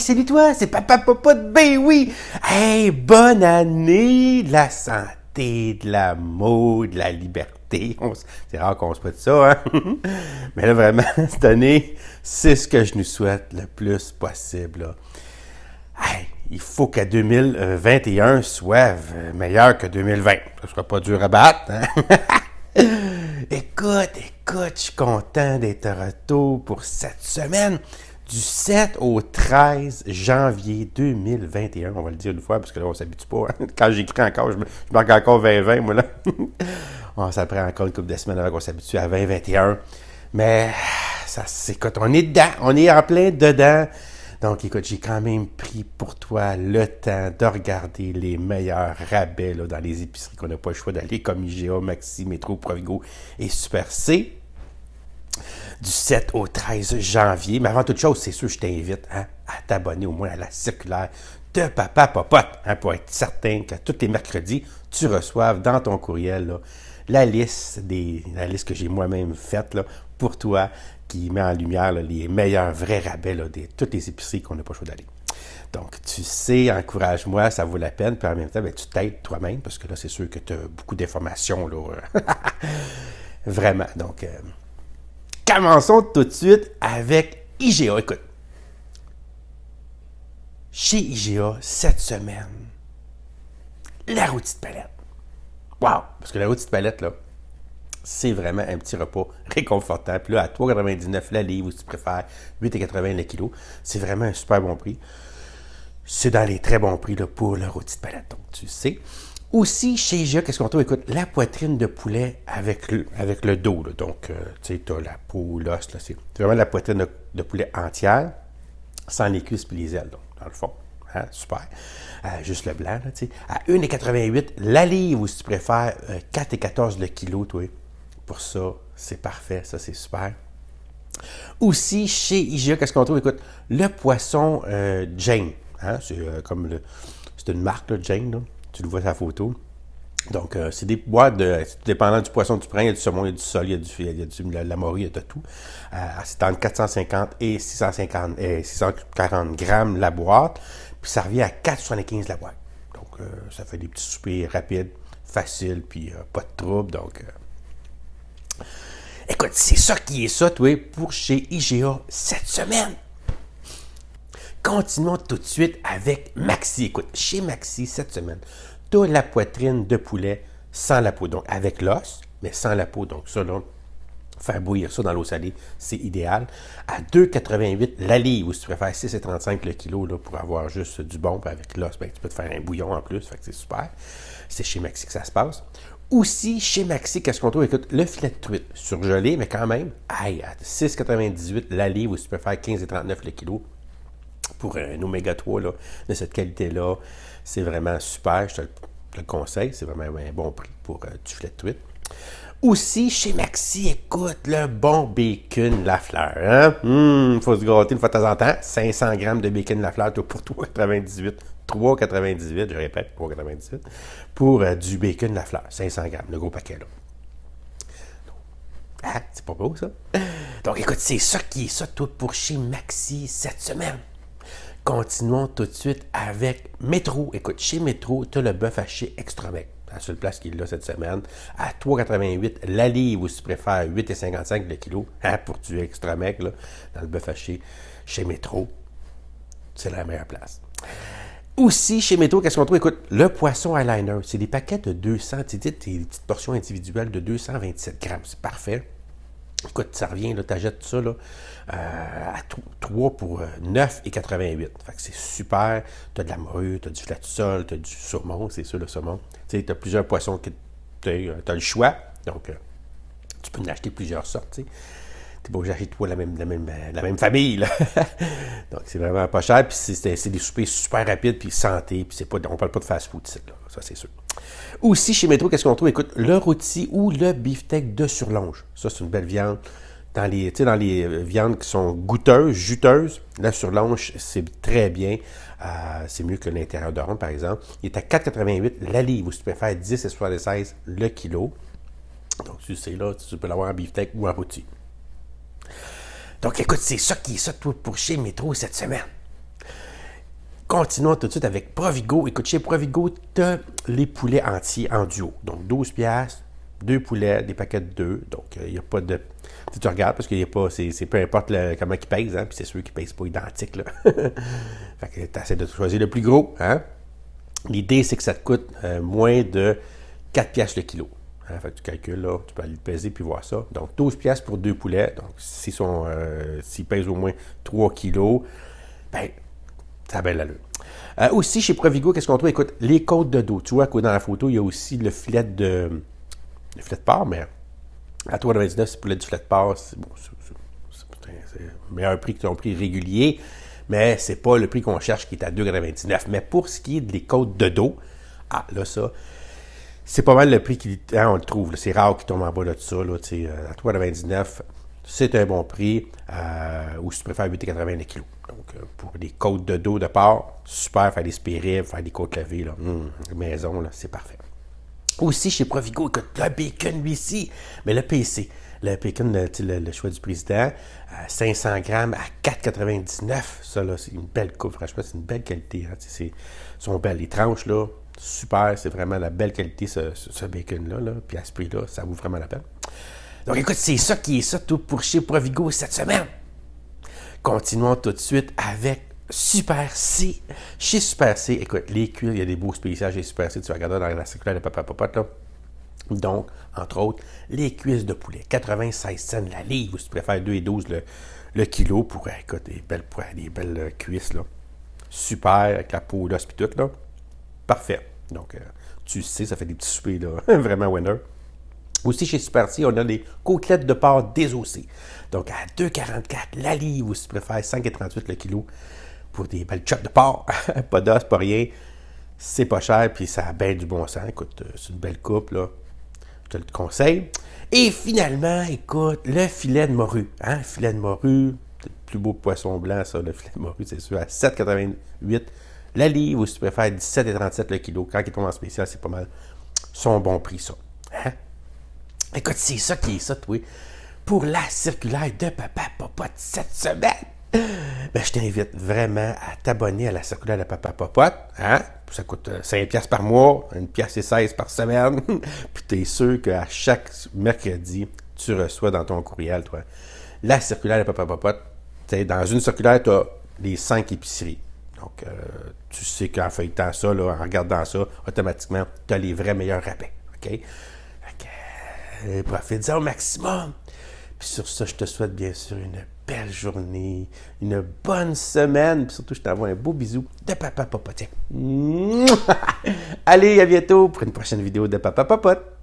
salut toi, c'est Papa Popote, ben oui! bonne année de la santé, de l'amour, de la liberté. C'est rare qu'on se de ça, hein? Mais là, vraiment, cette année, c'est ce que je nous souhaite le plus possible. il faut que 2021 soit meilleur que 2020. Ce ne sera pas dur à battre, hein? Écoute, écoute, je suis content d'être retour pour cette semaine du 7 au 13 janvier 2021. On va le dire une fois, parce que là, on s'habitue pas. Hein. Quand j'écris encore, je, manque encore marque encore 2020, moi, là. Ah, ça prend encore une couple de semaines avant qu'on s'habitue à 2021. Mais ça s'écoute. On est dedans. On est en plein dedans. Donc, écoute, j'ai quand même pris pour toi le temps de regarder les meilleurs rabais dans les épiceries qu'on n'a pas le choix d'aller, comme IGA, Maxi, Métro, Provigo et Super C du 7 au 13 janvier. Mais avant toute chose, c'est sûr, je t'invite hein, à t'abonner au moins à la circulaire de Papa Popote hein, pour être certain que tous les mercredis, tu reçoives dans ton courriel la liste des la liste que j'ai moi-même faite pour toi qui met en lumière les meilleurs vrais rabais de toutes les épiceries qu'on n'a pas chaud d'aller. Donc, tu sais, encourage-moi, ça vaut la peine. Puis en même temps, ben, tu t'aides toi-même parce que là, c'est sûr que tu as beaucoup d'informations. Euh, vraiment. Donc, euh, Commençons tout de suite avec IGA. Écoute, chez IGA, cette semaine, la routine de palette. Wow! Parce que la routine de palette, là, c'est vraiment un petit repas réconfortant. Puis là, à 3,99 la livre, ou si tu préfères, 8,80 le kilo. C'est vraiment un super bon prix. C'est dans les très bons prix là, pour la rôti de palette, donc tu sais. Aussi, chez IGA, qu'est-ce qu'on trouve? Écoute, la poitrine de poulet avec le, avec le dos. Donc, euh, tu sais, tu as la peau, l'os. C'est vraiment la poitrine de, poulet entière, sans les cuisses et les ailes, donc, dans le fond. Hein, super. Euh, juste le blanc, tu sais. À 1,88 la livre, ou si tu préfères, 4,14 euh, le kilo, toi. Pour ça, c'est parfait. Ça, c'est super. Aussi, chez IGA, qu'est-ce qu'on trouve? Écoute, le poisson Jane. Hein, c'est comme le... C'est une marque, le Jane, là tu le vois sa photo. Donc, euh, c'est des boîtes, de, dépendant du poisson que tu prends, il y a du saumon, il y a du sol, il y a, du, il y a de la morue, il y a tout. Euh, c'est entre 450 et 650, et 640 grammes la boîte, puis ça revient à 4,75 la boîte. Donc, euh, ça fait des petits soupers rapides, faciles, puis pas de troubles, Donc, écoute, c'est ça qui est ça, tu vois, pour chez IGA cette semaine. Continuons tout de suite avec Maxi. Écoute, chez Maxi cette semaine, tout la poitrine de poulet sans la peau, donc avec l'os, mais sans la peau. Donc ça, là, faire bouillir ça dans l'eau salée, c'est idéal. À 2,88 la livre, ou si tu préfères 6,35 le kilo pour avoir juste du bon, avec l'os, ben, tu peux te faire un bouillon en plus, fait que c'est super. C'est chez Maxi que ça se passe. Aussi, chez Maxi, qu'est-ce qu'on trouve? Écoute, le filet de truite, surgelé, mais quand même, aïe, à 6,98 la livre, ou si tu préfères 15,39 le kilo, pour euh, un oméga 3 de cette qualité-là, c'est vraiment super. Je te, le conseille. C'est vraiment un bon prix pour euh, du filet de Aussi, chez Maxi, écoute, le bon bacon la fleur. Hein? Hum, faut se gratter une fois de temps en temps. 500 grammes de bacon la fleur, pour 3,98. 3,98, je répète, 3,98. Pour euh, du bacon la fleur, 500 grammes, le gros paquet là. Ah, c'est pas beau ça? Donc écoute, c'est ça qui est ça tout pour chez Maxi cette semaine. Continuons tout de suite avec Métro. Écoute, chez Métro, tu as le bœuf haché extra mec La seule place qu'il a cette semaine. À 3,88 la livre, ou si tu préfères, 8,55 le kilo. Hein, pour tuer extra là, dans le bœuf haché chez Métro. C'est la meilleure place. Aussi, chez Métro, qu'est-ce qu'on trouve? Écoute, le poisson eyeliner, c'est des paquets de 200, tu des petites portions individuelles de 227 grammes. C'est parfait. Écoute, ça revient, tu achètes ça là, euh, à 3 pour 9,88. Euh, fait que c'est super. Tu as de la morue, tu as du flat tu as du saumon, c'est ça le saumon. Tu as plusieurs poissons que tu euh, as, le choix. Donc, tu peux en acheter plusieurs sortes. T'sais bon, j'achète toi la même, la même, famille. Donc, c'est vraiment pas cher. Puis, c'est des soupers super rapides, puis santé. Puis, pas, on parle pas de fast-food, ça, c'est sûr. Aussi, chez Métro, qu'est-ce qu'on trouve? Écoute, le rôti ou le beefsteak de surlonge. Ça, c'est une belle viande. Dans les, dans les euh, viandes qui sont goûteuses, juteuses, la surlonge, c'est très bien. Euh, c'est mieux que l'intérieur de ronde, par exemple. Il est à 4,88 la livre, ou si tu préfères 10,76 le kilo. Donc, tu sais, là, tu peux l'avoir en beefsteak ou en rôti. Donc, écoute, c'est ça qui est ça pour chez Métro cette semaine. Continuons tout de suite avec Provigo. Écoute, chez Provigo, tu as les poulets entiers en duo. Donc, 12 pièces, deux poulets, des paquets de 2. Donc, il euh, n'y a pas de. Si tu regardes, parce que C'est peu importe comment ils pèsent, hein, puis c'est ceux qui pèsent pas identiques. fait que tu essaies de choisir le plus gros. Hein. L'idée, c'est que ça te coûte euh, moins de 4 pièces le kilo. Hein, fait que tu calcules, là, tu peux aller le peser puis voir ça. Donc, 12 pièces pour deux poulets. Donc, euh, s'ils pèsent au moins 3 kilos, ben, ça a belle allure. Euh, aussi, chez Provigo, qu'est-ce qu'on trouve? Écoute, les côtes de dos. Tu vois que dans la photo, il y a aussi le filet de... Le filet de porc, mais à 3,99, c'est poulet du filet de porc. C'est bon, le meilleur prix que ton prix régulier, mais c'est pas le prix qu'on cherche qui est à 2,99. Mais pour ce qui est des côtes de dos, ah, là, ça, c'est pas mal le prix qu'il hein, on le trouve. C'est rare qu'il tombe en bas de ça. Euh, à 3,99, c'est un bon prix. Euh, ou si tu préfères 8,80 le Donc, euh, pour des côtes de dos de porc, super, faire des spirits, faire des côtes levées, hum, maison, c'est parfait. Aussi, chez Provigo, écoute, le bacon, lui, ici, mais le PC. Le bacon, le, choix du président, 500 grammes à 4,99. Ça, là, c'est une belle coupe. Franchement, c'est une belle qualité. Hein, c'est, sont belles. Les tranches, là, Super, c'est vraiment la belle qualité, ce, bacon-là. Puis à ce prix-là, ça vaut vraiment la peine. Donc écoute, c'est ça qui est ça tout pour chez Provigo cette semaine. Continuons tout de suite avec Super C. Chez Super C, écoute, les cuisses, il y a des beaux spéciales chez Super C. Tu vas regarder dans la circulaire de Papa là. Donc, entre autres, les cuisses de poulet, 96 cents la livre, si tu préfères 2,12 le, le kilo pour, écoute, des belles, belles euh, cuisses, là. Super, avec la peau, là, tout, là. Parfait. Donc, euh, tu sais, ça fait des petits soupers, là. Vraiment winner. Aussi, chez C, on a des côtelettes de porc désossées. Donc, à 2,44 la livre, ou si tu préfères, 5,38 le kilo pour des belles chops de porc. pas d'os, pas rien. C'est pas cher, puis ça a bien du bon sens. Écoute, euh, c'est une belle coupe, là. Je te le conseille. Et finalement, écoute, le filet de morue. Hein, filet de morue, le plus beau poisson blanc, ça, le filet de morue, c'est sûr, à 7,88 la livre, ou si tu préfères, 37 le kilo. Quand il tombe en spécial, c'est pas mal. Son bon prix, ça. Hein? Écoute, c'est ça qui est ça, toi. Pour la circulaire de Papa Popote cette semaine. Ben, je t'invite vraiment à t'abonner à la circulaire de Papa Popote. Hein? Ça coûte 5$ euh, par mois, 1$ et 16$ par semaine. Puis t'es sûr qu'à chaque mercredi, tu reçois dans ton courriel, toi. La circulaire de Papa Popote. dans une circulaire, tu as les 5 épiceries. Donc, euh, tu sais qu'en feuilletant ça, en regardant ça, automatiquement, tu as les vrais meilleurs rabais. OK? OK. Euh, profite-en au maximum. Puis sur ça, je te souhaite bien sûr une belle journée, une bonne semaine. Puis surtout, je t'envoie un beau bisou de Papa Popotien. Allez, à bientôt pour une prochaine vidéo de Papa Papote.